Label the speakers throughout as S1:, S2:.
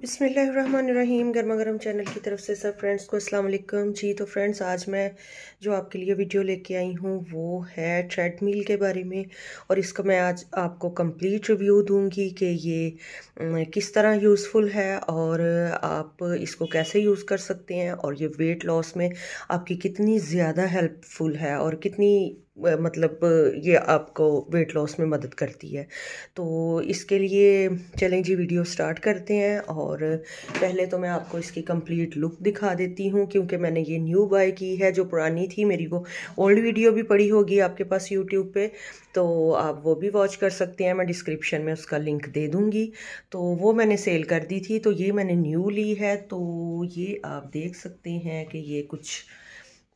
S1: बिसमीम गर्मा गर्म चैनल की तरफ से सब फ्रेंड्स को अस्सलाम वालेकुम जी तो फ्रेंड्स आज मैं जो आपके लिए वीडियो लेके आई हूँ वो है ट्रेडमिल के बारे में और इसका मैं आज आपको कंप्लीट रिव्यू दूँगी कि ये किस तरह यूज़फुल है और आप इसको कैसे यूज़ कर सकते हैं और ये वेट लॉस में आपकी कितनी ज़्यादा हेल्पफुल है और कितनी मतलब ये आपको वेट लॉस में मदद करती है तो इसके लिए चलें जी वीडियो स्टार्ट करते हैं और पहले तो मैं आपको इसकी कंप्लीट लुक दिखा देती हूँ क्योंकि मैंने ये न्यू बाय की है जो पुरानी थी मेरी वो ओल्ड वीडियो भी पड़ी होगी आपके पास यूट्यूब पे तो आप वो भी वॉच कर सकते हैं मैं डिस्क्रिप्शन में उसका लिंक दे दूँगी तो वो मैंने सेल कर दी थी तो ये मैंने न्यू ली है तो ये आप देख सकते हैं कि ये कुछ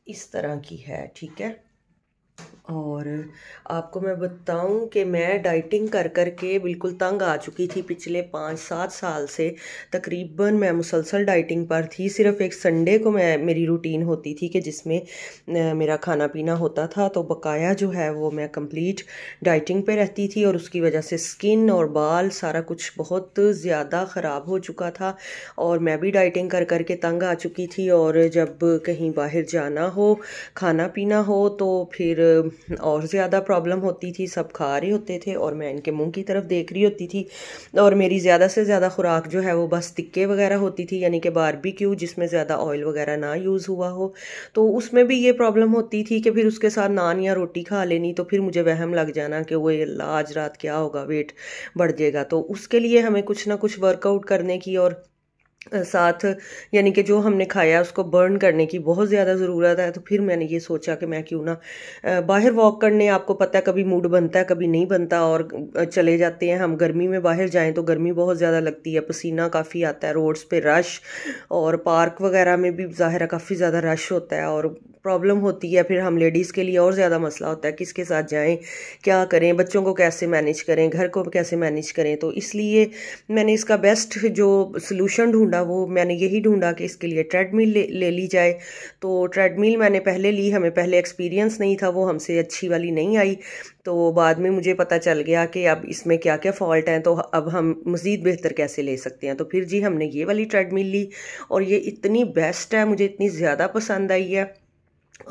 S1: इस तरह की है ठीक है और आपको मैं बताऊं कि मैं डाइटिंग कर कर के बिल्कुल तंग आ चुकी थी पिछले पाँच सात साल से तकरीबन मैं मुसलसल डाइटिंग पर थी सिर्फ एक संडे को मैं मेरी रूटीन होती थी कि जिसमें मेरा खाना पीना होता था तो बकाया जो है वो मैं कंप्लीट डाइटिंग पे रहती थी और उसकी वजह से स्किन और बाल सारा कुछ बहुत ज़्यादा ख़राब हो चुका था और मैं भी डाइटिंग कर कर के तंग आ चुकी थी और जब कहीं बाहर जाना हो खाना पीना हो तो फिर और ज़्यादा प्रॉब्लम होती थी सब खा रहे होते थे और मैं इनके मुंह की तरफ देख रही होती थी और मेरी ज़्यादा से ज़्यादा खुराक जो है वो बस टिक्के वगैरह होती थी यानी कि क्यों जिसमें ज़्यादा ऑयल वगैरह ना यूज़ हुआ हो तो उसमें भी ये प्रॉब्लम होती थी कि फिर उसके साथ नान या रोटी खा लेनी तो फिर मुझे वहम लग जाना कि वो आज रात क्या होगा वेट बढ़ जाएगा तो उसके लिए हमें कुछ ना कुछ वर्कआउट करने की और साथ यानी कि जो हमने खाया उसको बर्न करने की बहुत ज़्यादा ज़रूरत है तो फिर मैंने ये सोचा कि मैं क्यों ना बाहर वॉक करने आपको पता है कभी मूड बनता है कभी नहीं बनता और चले जाते हैं हम गर्मी में बाहर जाएं तो गर्मी बहुत ज़्यादा लगती है पसीना काफ़ी आता है रोड्स पे रश और पार्क वगैरह में भी ज़ाहिर काफ़ी ज़्यादा रश होता है और प्रॉब्लम होती है फिर हम लेडीज़ के लिए और ज़्यादा मसला होता है किसके साथ जाएं क्या करें बच्चों को कैसे मैनेज करें घर को कैसे मैनेज करें तो इसलिए मैंने इसका बेस्ट जो सोल्यूशन ढूंढा वो मैंने यही ढूंढा कि इसके लिए ट्रेडमिल ले, ले ली जाए तो ट्रेडमिल मैंने पहले ली हमें पहले एक्सपीरियंस नहीं था वो हमसे अच्छी वाली नहीं आई तो बाद में मुझे पता चल गया कि अब इसमें क्या क्या फॉल्ट हैं तो अब हम मज़ीद बेहतर कैसे ले सकते हैं तो फिर जी हमने ये वाली ट्रेडमिल ली और ये इतनी बेस्ट है मुझे इतनी ज़्यादा पसंद आई है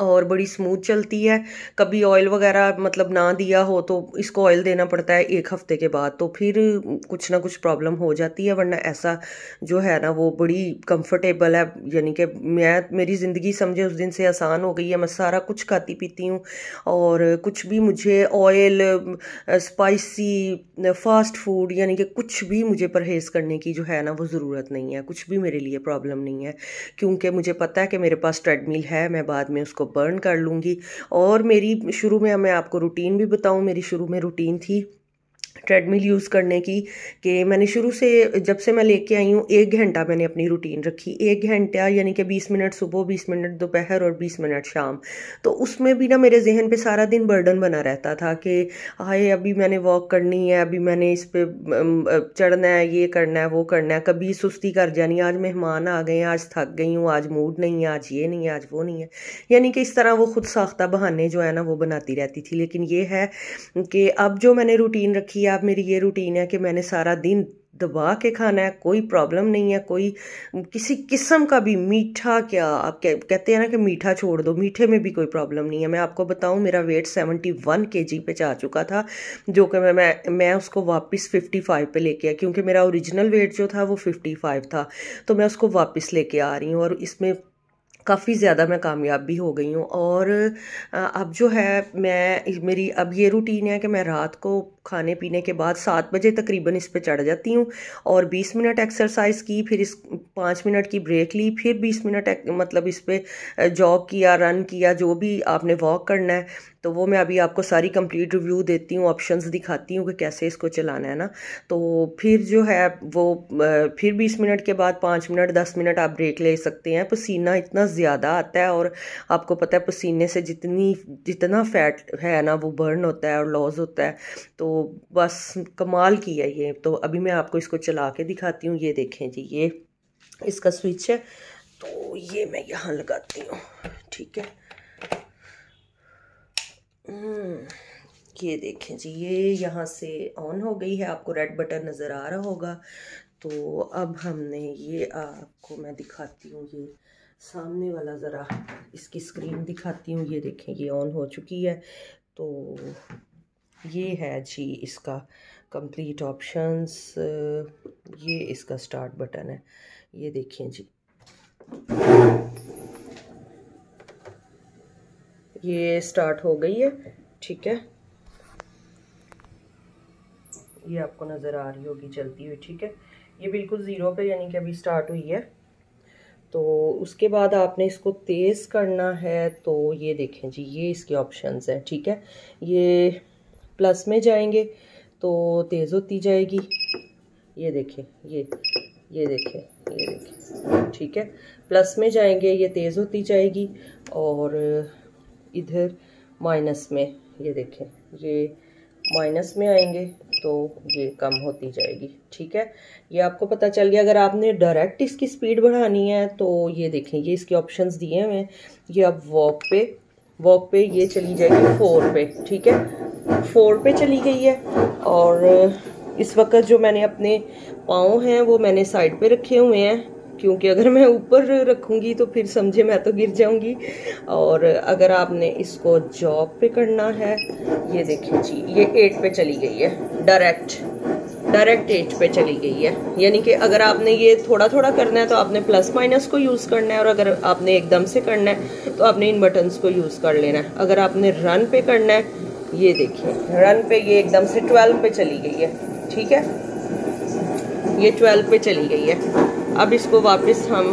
S1: और बड़ी स्मूथ चलती है कभी ऑयल वगैरह मतलब ना दिया हो तो इसको ऑयल देना पड़ता है एक हफ्ते के बाद तो फिर कुछ ना कुछ प्रॉब्लम हो जाती है वरना ऐसा जो है ना वो बड़ी कंफर्टेबल है यानी कि मैं मेरी ज़िंदगी समझे उस दिन से आसान हो गई है मैं सारा कुछ खाती पीती हूँ और कुछ भी मुझे ऑयल स्पाइसी फास्ट फूड यानी कि कुछ भी मुझे परहेज़ करने की जो है ना वो ज़रूरत नहीं है कुछ भी मेरे लिए प्रॉब्लम नहीं है क्योंकि मुझे पता है कि मेरे पास ट्रेडमिल है मैं बाद में उसको बर्न कर लूँगी और मेरी शुरू में मैं आपको रूटीन भी बताऊँ मेरी शुरू में रूटीन थी ट्रेडमिल यूज़ करने की कि मैंने शुरू से जब से मैं लेके आई हूँ एक घंटा मैंने अपनी रूटीन रखी एक घंटा यानी कि 20 मिनट सुबह 20 मिनट दोपहर और 20 मिनट शाम तो उसमें भी ना मेरे जहन पे सारा दिन बर्डन बना रहता था कि हाय अभी मैंने वॉक करनी है अभी मैंने इस पर चढ़ना है ये करना है वो करना है कभी सुस्ती कर जानी आज मेहमान आ गए आज थक गई हूँ आज मूड नहीं है आज ये नहीं है आज वो नहीं है यानी कि इस तरह वो खुद साख्ता बहाने जो है ना वो बनाती रहती थी लेकिन ये है कि अब जो मैंने रूटीन रखी है अब मेरी ये रूटीन है कि मैंने सारा दिन दबा के खाना है कोई प्रॉब्लम नहीं है कोई किसी किस्म का भी मीठा क्या आप कह, कहते हैं ना कि मीठा छोड़ दो मीठे में भी कोई प्रॉब्लम नहीं है मैं आपको बताऊं मेरा वेट 71 वन के जी पे जा चुका था जो कि मैं मैं मैं उसको वापस 55 पे लेके आया क्योंकि मेरा ओरिजिनल वेट जो था वो 55 था तो मैं उसको वापस लेके आ रही हूँ और इसमें काफ़ी ज़्यादा मैं कामयाब भी हो गई हूँ और अब जो है मैं मेरी अब ये रूटीन है कि मैं रात को खाने पीने के बाद सात बजे तकरीबन इस पे चढ़ जाती हूँ और बीस मिनट एक्सरसाइज की फिर इस पाँच मिनट की ब्रेक ली फिर बीस मिनट मतलब इस पर जॉग किया रन किया जो भी आपने वॉक करना है तो वो मैं अभी आपको सारी कंप्लीट रिव्यू देती हूँ ऑप्शंस दिखाती हूँ कि कैसे इसको चलाना है ना तो फिर जो है वो फिर बीस मिनट के बाद पाँच मिनट दस मिनट आप ब्रेक ले सकते हैं पसीना इतना ज़्यादा आता है और आपको पता है पसीने से जितनी जितना फैट है ना वो बर्न होता है और लॉस होता है तो बस कमाल की है ये तो अभी मैं आपको इसको चला के दिखाती हूँ ये देखें जी ये इसका स्विच है तो ये मैं यहाँ लगाती हूँ ठीक है हम्म, ये देखें जी ये यहाँ से ऑन हो गई है आपको रेड बटन नज़र आ रहा होगा तो अब हमने ये आपको मैं दिखाती हूँ ये सामने वाला ज़रा इसकी स्क्रीन दिखाती हूँ ये देखें ये ऑन हो चुकी है तो ये है जी इसका कंप्लीट ऑप्शंस ये इसका स्टार्ट बटन है ये देखें जी ये स्टार्ट हो गई है ठीक है ये आपको नज़र आ रही होगी चलती हुई ठीक है ये बिल्कुल ज़ीरो पे यानी कि अभी स्टार्ट हुई है तो उसके बाद आपने इसको तेज़ करना है तो ये देखें जी ये इसके ऑप्शंस हैं ठीक है ये प्लस में जाएंगे तो तेज़ होती जाएगी ये देखें ये ये देखें ये देखें ठीक है प्लस में जाएंगे ये तेज़ होती जाएगी और इधर माइनस में ये देखें ये माइनस में आएंगे तो ये कम होती जाएगी ठीक है ये आपको पता चल गया अगर आपने डायरेक्ट इसकी स्पीड बढ़ानी है तो ये देखें ये इसके ऑप्शंस दिए हुए हैं ये अब वॉक पे वॉक पे ये चली जाएगी फोर पे ठीक है फोर पे चली गई है और इस वक्त जो मैंने अपने पाँव हैं वो मैंने साइड पे रखे हुए हैं क्योंकि अगर मैं ऊपर रखूँगी तो फिर समझे मैं तो गिर जाऊँगी और अगर आपने इसको जॉब पे करना है ये देखिए जी ये एट पे चली गई है डायरेक्ट डायरेक्ट एट पे चली गई है यानी कि अगर आपने ये थोड़ा थोड़ा करना है तो आपने प्लस माइनस को यूज़ करना है और अगर आपने एकदम से करना है तो आपने इन बटन्स को यूज़ कर लेना है अगर आपने रन पे करना है ये देखिए रन पे ये एकदम से ट्वेल्व पे चली गई है ठीक है ये ट्वेल्व पे चली गई है अब इसको वापस हम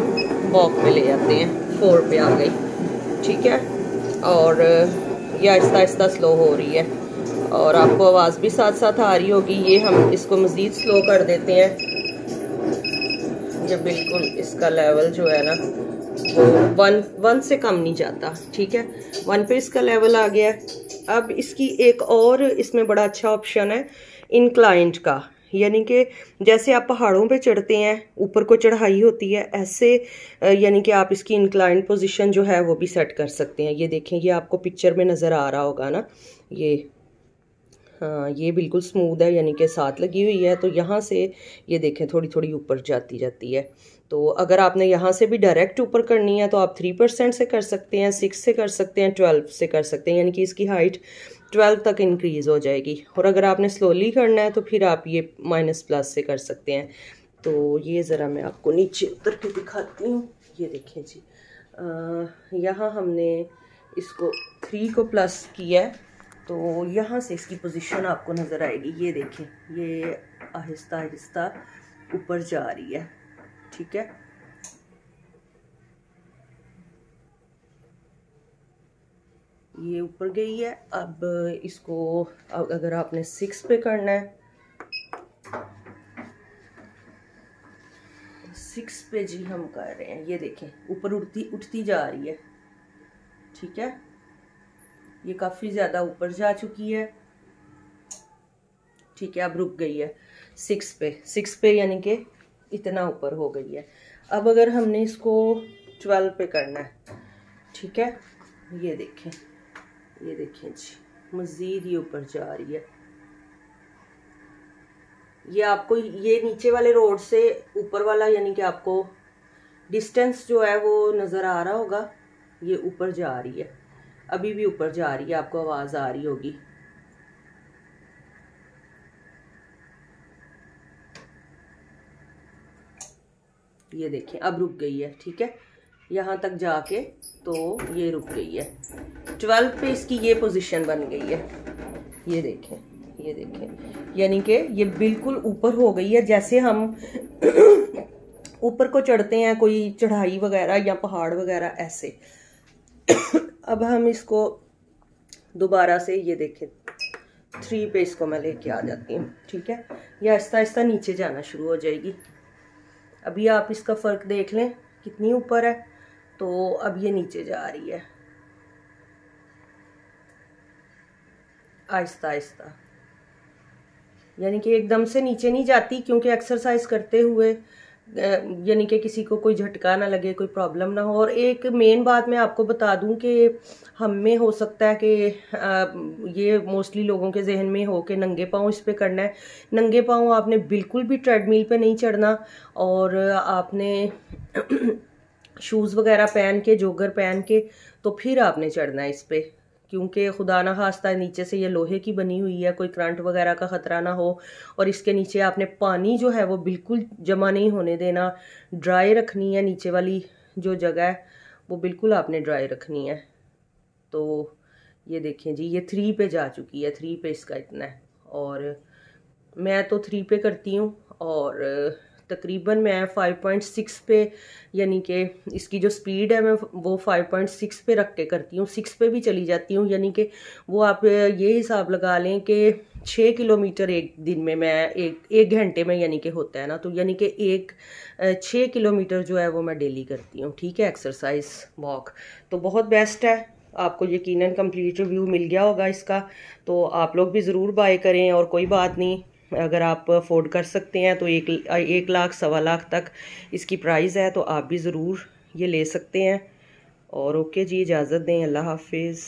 S1: बॉक में ले जाते हैं फोर पे आ गई ठीक है और ये आहिस्ता आहिस्ता स्लो हो रही है और आपको आवाज़ भी साथ साथ आ रही होगी ये हम इसको मज़ीद स्लो कर देते हैं जब बिल्कुल इसका लेवल जो है ना वो वन वन से कम नहीं जाता ठीक है वन पे इसका लेवल आ गया अब इसकी एक और इसमें बड़ा अच्छा ऑप्शन है इनक्लाइंट का यानी कि जैसे आप पहाड़ों पे चढ़ते हैं ऊपर को चढ़ाई होती है ऐसे यानी कि आप इसकी इंक्लाइन पोजीशन जो है वो भी सेट कर सकते हैं ये देखें ये आपको पिक्चर में नज़र आ रहा होगा ना ये हाँ ये बिल्कुल स्मूद है यानी कि साथ लगी हुई है तो यहाँ से ये देखें थोड़ी थोड़ी ऊपर जाती जाती है तो अगर आपने यहाँ से भी डायरेक्ट ऊपर करनी है तो आप थ्री परसेंट से कर सकते हैं सिक्स से कर सकते हैं ट्वेल्व से कर सकते हैं यानी कि इसकी हाइट ट्वेल्व तक इंक्रीज़ हो जाएगी और अगर आपने स्लोली करना है तो फिर आप ये माइनस प्लस से कर सकते हैं तो ये ज़रा मैं आपको नीचे उतर के दिखाती हूँ ये देखें जी यहाँ हमने इसको थ्री को प्लस किया है तो यहाँ से इसकी पोजीशन आपको नज़र आएगी ये देखें ये आहिस्ता आहिस्ता ऊपर जा रही है ठीक है ये ऊपर गई है अब इसको अगर आपने सिक्स पे करना है सिक्स पे जी हम कर रहे हैं ये देखें ऊपर उठती उठती जा रही है ठीक है ये काफ़ी ज़्यादा ऊपर जा चुकी है ठीक है अब रुक गई है सिक्स पे सिक्स पे यानी कि इतना ऊपर हो गई है अब अगर हमने इसको ट्वेल्व पे करना है ठीक है ये देखें ये देखें जी मज़ीद ये ऊपर जा रही है ये आपको ये नीचे वाले रोड से ऊपर वाला यानी कि आपको डिस्टेंस जो है वो नज़र आ रहा होगा ये ऊपर जा रही है अभी भी ऊपर जा रही है आपको आवाज़ आ रही होगी ये देखें अब रुक गई है ठीक है यहाँ तक जाके तो ये रुक गई है ट्वेल्व पे इसकी ये पोजीशन बन गई है ये देखें ये देखें यानी कि ये बिल्कुल ऊपर हो गई है जैसे हम ऊपर को चढ़ते हैं कोई चढ़ाई वगैरह या पहाड़ वगैरह ऐसे अब हम इसको दोबारा से ये देखें थ्री पे इसको मैं लेके आ जाती हूँ ठीक है यह आहिस्ता आहिस्ता नीचे जाना शुरू हो जाएगी अभी आप इसका फ़र्क देख लें कितनी ऊपर है तो अब ये नीचे जा रही है आहिस्ता आहिस्ता यानी कि एकदम से नीचे नहीं जाती क्योंकि एक्सरसाइज करते हुए यानी कि किसी को कोई झटका ना लगे कोई प्रॉब्लम ना हो और एक मेन बात मैं आपको बता दूं कि हम में हो सकता है कि ये मोस्टली लोगों के जहन में हो कि नंगे पाँव इस पर करना है नंगे पाँव आपने बिल्कुल भी ट्रेडमिल पे नहीं चढ़ना और आपने शूज़ वगैरह पहन के जोगर पहन के तो फिर आपने चढ़ना है इस पर क्योंकि खुदा ना खास्ता नीचे से ये लोहे की बनी हुई है कोई करंट वगैरह का ख़तरा ना हो और इसके नीचे आपने पानी जो है वो बिल्कुल जमा नहीं होने देना ड्राई रखनी है नीचे वाली जो जगह है वो बिल्कुल आपने ड्राई रखनी है तो ये देखें जी ये थ्री पे जा चुकी है थ्री पे इसका इतना है और मैं तो थ्री पे करती हूँ और तकरीबन मैं 5.6 पे यानी कि इसकी जो स्पीड है मैं वो 5.6 पे रख के करती हूँ सिक्स पे भी चली जाती हूँ यानी कि वो आप ये हिसाब लगा लें कि छः किलोमीटर एक दिन में मैं एक एक घंटे में यानी कि होता है ना तो यानी कि एक छः किलोमीटर जो है वो मैं डेली करती हूँ ठीक है एक्सरसाइज वॉक तो बहुत बेस्ट है आपको यकीनन कंप्लीट रिव्यू मिल गया होगा इसका तो आप लोग भी ज़रूर बाय करें और कोई बात नहीं अगर आप अफोर्ड कर सकते हैं तो एक एक लाख सवा लाख तक इसकी प्राइस है तो आप भी ज़रूर ये ले सकते हैं और ओके जी इजाज़त दें अल्लाह हाफिज़